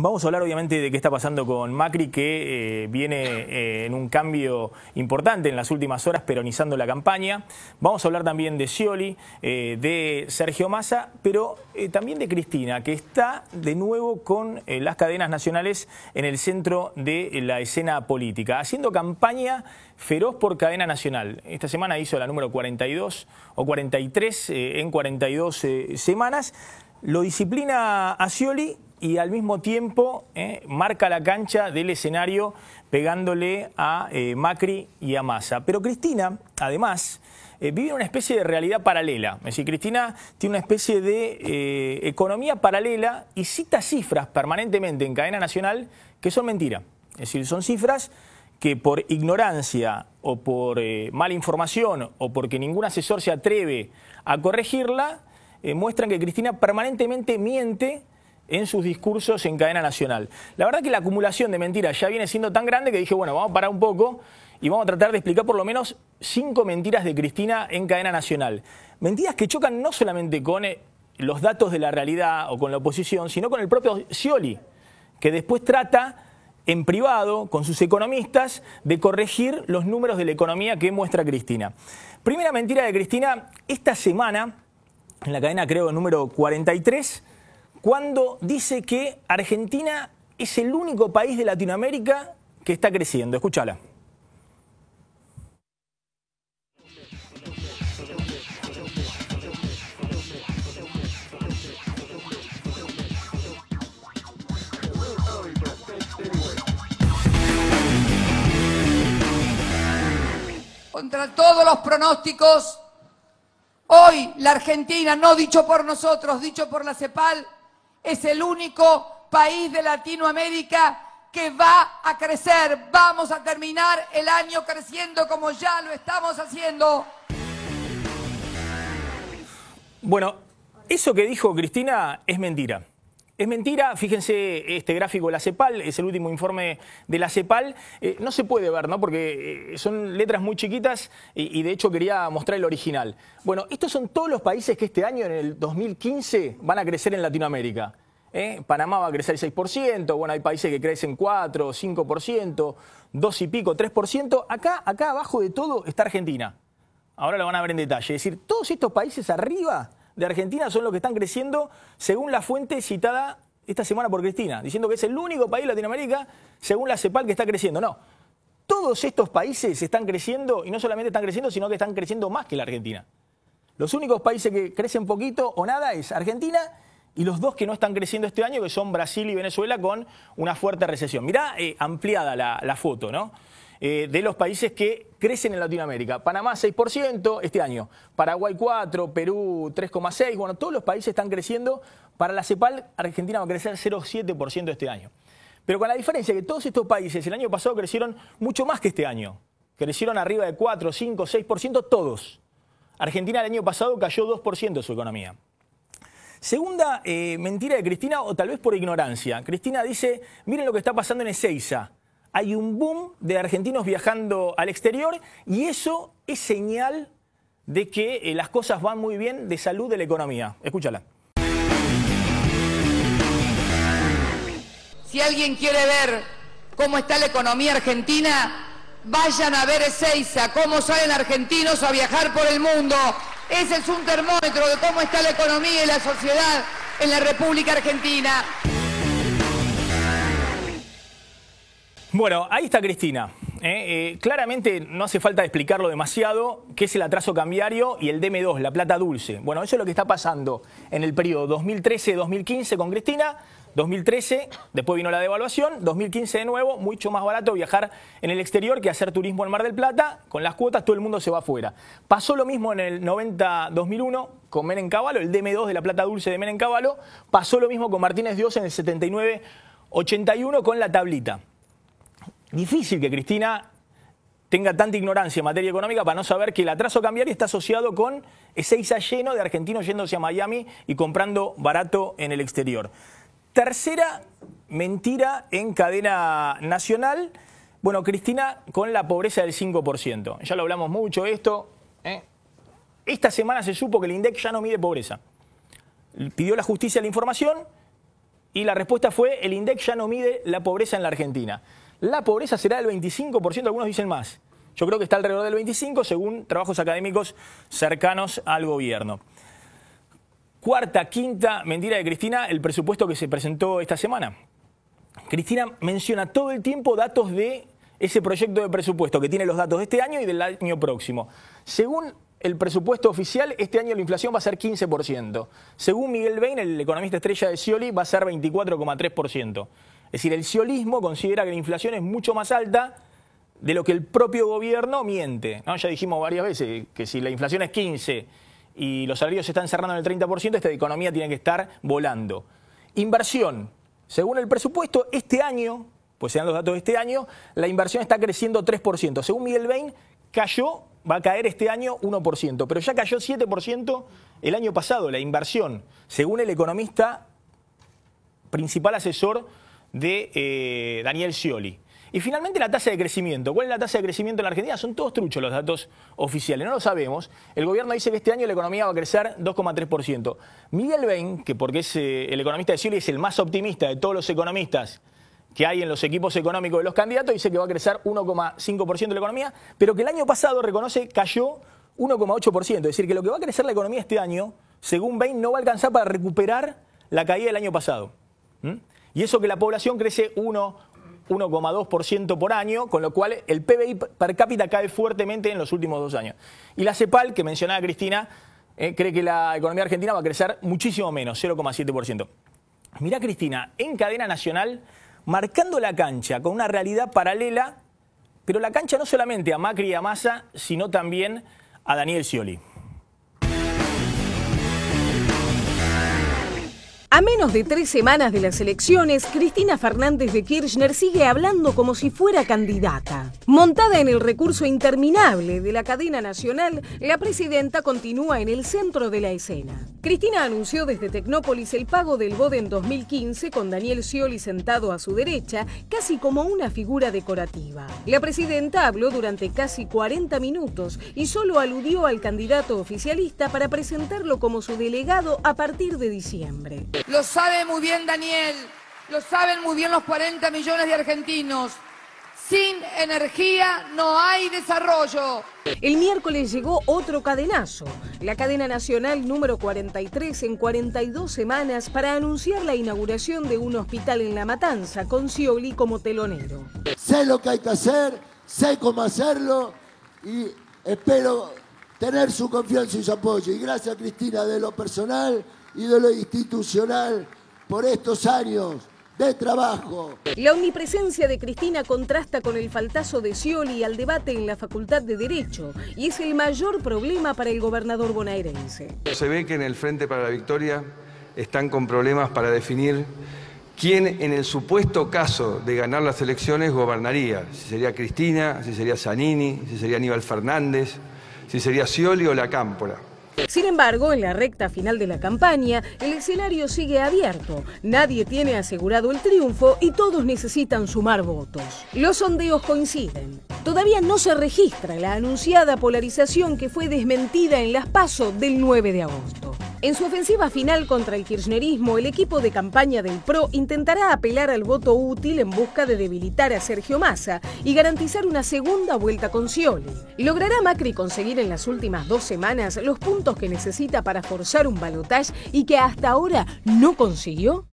Vamos a hablar obviamente de qué está pasando con Macri, que eh, viene eh, en un cambio importante en las últimas horas, peronizando la campaña. Vamos a hablar también de Scioli, eh, de Sergio Massa, pero también de Cristina, que está de nuevo con las cadenas nacionales en el centro de la escena política, haciendo campaña feroz por cadena nacional. Esta semana hizo la número 42 o 43 en 42 semanas. Lo disciplina a Scioli y al mismo tiempo eh, marca la cancha del escenario pegándole a eh, Macri y a Massa. Pero Cristina, además, eh, vive una especie de realidad paralela. Es decir, Cristina tiene una especie de economía paralela y cita cifras permanentemente en cadena nacional que son mentira. Es decir, son cifras que por ignorancia o por mala información o porque ningún asesor se atreve a corregirla, muestran que Cristina permanentemente miente en sus discursos en cadena nacional. La verdad que la acumulación de mentiras ya viene siendo tan grande que dije, bueno, vamos a parar un poco y vamos a tratar de explicar por lo menos cinco mentiras de Cristina en cadena nacional. Mentiras que chocan no solamente con eh, los datos de la realidad o con la oposición, sino con el propio Scioli, que después trata en privado, con sus economistas, de corregir los números de la economía que muestra Cristina. Primera mentira de Cristina, esta semana, en la cadena creo número 43, cuando dice que Argentina es el único país de Latinoamérica que está creciendo. Escúchala. Contra todos los pronósticos, hoy la Argentina, no dicho por nosotros, dicho por la CEPAL, es el único país de Latinoamérica que va a crecer. Vamos a terminar el año creciendo como ya lo estamos haciendo. Bueno, eso que dijo Cristina es mentira. Es mentira, fíjense este gráfico de la CEPAL, es el último informe de la CEPAL. Eh, no se puede ver, ¿no? Porque eh, son letras muy chiquitas y, de hecho quería mostrar el original. Bueno, estos son todos los países que este año, en el 2015, van a crecer en Latinoamérica. ¿eh? Panamá va a crecer 6%, bueno, hay países que crecen 4, 5%, 2 y pico, 3%. Acá, acá abajo de todo está Argentina. Ahora lo van a ver en detalle. Es decir, todos estos países arriba de Argentina son los que están creciendo según la fuente citada esta semana por Cristina, diciendo que es el único país de Latinoamérica, según la CEPAL, que está creciendo. No, todos estos países están creciendo y no solamente están creciendo, sino que están creciendo más que la Argentina. Los únicos países que crecen poquito o nada es Argentina y los dos que no están creciendo este año, que son Brasil y Venezuela, con una fuerte recesión. Mirá eh, ampliada la, la foto, ¿no? Eh, de los países que crecen en Latinoamérica. Panamá 6% este año, Paraguay 4, Perú 3,6, bueno, todos los países están creciendo. Para la CEPAL, Argentina va a crecer 0,7% este año. Pero con la diferencia que todos estos países el año pasado crecieron mucho más que este año. Crecieron arriba de 4, 5, 6% todos. Argentina el año pasado cayó 2% de su economía. Segunda eh, mentira de Cristina, o tal vez por ignorancia. Cristina dice, miren lo que está pasando en Ezeiza hay un boom de argentinos viajando al exterior y eso es señal de que eh, las cosas van muy bien de salud de la economía. Escúchala. Si alguien quiere ver cómo está la economía argentina, vayan a ver Ezeiza, cómo salen argentinos a viajar por el mundo. Ese es un termómetro de cómo está la economía y la sociedad en la República Argentina. Bueno, ahí está Cristina. ¿eh? Eh, claramente no hace falta explicarlo demasiado, qué es el atraso cambiario y el DM2, la plata dulce. Bueno, eso es lo que está pasando en el periodo 2013-2015 con Cristina, 2013, después vino la devaluación, 2015 de nuevo, mucho más barato viajar en el exterior que hacer turismo en Mar del Plata, con las cuotas todo el mundo se va afuera. Pasó lo mismo en el 90-2001 con Menem Caballo, el DM2 de la plata dulce de Menem Caballo, pasó lo mismo con Martínez Dios en el 79-81 con la tablita difícil que Cristina tenga tanta ignorancia en materia económica para no saber que el atraso cambiario está asociado con ese lleno de argentinos yéndose a Miami y comprando barato en el exterior. Tercera mentira en cadena nacional. Bueno, Cristina, con la pobreza del 5%. Ya lo hablamos mucho esto. ¿eh? Esta semana se supo que el INDEC ya no mide pobreza. Pidió la justicia la información y la respuesta fue el INDEC ya no mide la pobreza en la Argentina. La pobreza será del 25%, algunos dicen más. Yo creo que está alrededor del 25% según trabajos académicos cercanos al gobierno. Cuarta, quinta mentira de Cristina, el presupuesto que se presentó esta semana. Cristina menciona todo el tiempo datos de ese proyecto de presupuesto que tiene los datos de este año y del año próximo. Según el presupuesto oficial, este año la inflación va a ser 15%. Según Miguel Bain, el economista estrella de Scioli, va a ser 24,3%. Es decir, el ciolismo considera que la inflación es mucho más alta de lo que el propio gobierno miente. Ya dijimos varias veces que si la inflación es 15 y los salarios se están cerrando en el 30%, esta economía tiene que estar volando. Inversión. Según el presupuesto, este año, pues sean los datos de este año, la inversión está creciendo 3%. Según Miguel Bain, cayó, va a caer este año 1%, pero ya cayó 7% el año pasado la inversión, según el economista principal asesor de eh, Daniel Scioli. Y finalmente la tasa de crecimiento. ¿Cuál es la tasa de crecimiento en la Argentina? Son todos truchos los datos oficiales, no lo sabemos. El gobierno dice que este año la economía va a crecer 2,3%. Miguel Bain, que porque es eh, el economista de Scioli, es el más optimista de todos los economistas que hay en los equipos económicos de los candidatos, dice que va a crecer 1,5% la economía, pero que el año pasado, reconoce, cayó 1,8%. Es decir, que lo que va a crecer la economía este año, según Bain, no va a alcanzar para recuperar la caída del año pasado. ¿Mm? Y eso que la población crece 1,2% por año, con lo cual el PBI per cápita cae fuertemente en los últimos dos años. Y la CEPAL, que mencionaba Cristina, eh, cree que la economía argentina va a crecer muchísimo menos, 0,7%. Mirá Cristina, en cadena nacional, marcando la cancha con una realidad paralela, pero la cancha no solamente a Macri y a Massa, sino también a Daniel Scioli. A menos de tres semanas de las elecciones, Cristina Fernández de Kirchner sigue hablando como si fuera candidata. Montada en el recurso interminable de la cadena nacional, la presidenta continúa en el centro de la escena. Cristina anunció desde Tecnópolis el pago del BODE en 2015 con Daniel Scioli sentado a su derecha, casi como una figura decorativa. La presidenta habló durante casi 40 minutos y solo aludió al candidato oficialista para presentarlo como su delegado a partir de diciembre. Lo sabe muy bien Daniel, lo saben muy bien los 40 millones de argentinos. Sin energía no hay desarrollo. El miércoles llegó otro cadenazo, la cadena nacional número 43 en 42 semanas para anunciar la inauguración de un hospital en La Matanza con Cioli como telonero. Sé lo que hay que hacer, sé cómo hacerlo y espero tener su confianza y su apoyo. Y gracias Cristina de lo personal, de lo institucional por estos años de trabajo. La omnipresencia de Cristina contrasta con el faltazo de Scioli al debate en la Facultad de Derecho y es el mayor problema para el gobernador bonaerense. Se ve que en el Frente para la Victoria están con problemas para definir quién en el supuesto caso de ganar las elecciones gobernaría. Si sería Cristina, si sería Zanini, si sería Aníbal Fernández, si sería Scioli o La Cámpora. Sin embargo, en la recta final de la campaña, el escenario sigue abierto. Nadie tiene asegurado el triunfo y todos necesitan sumar votos. Los sondeos coinciden. Todavía no se registra la anunciada polarización que fue desmentida en las PASO del 9 de agosto. En su ofensiva final contra el kirchnerismo, el equipo de campaña del PRO intentará apelar al voto útil en busca de debilitar a Sergio Massa y garantizar una segunda vuelta con Scioli. ¿Logrará Macri conseguir en las últimas dos semanas los puntos que necesita para forzar un balotaje y que hasta ahora no consiguió?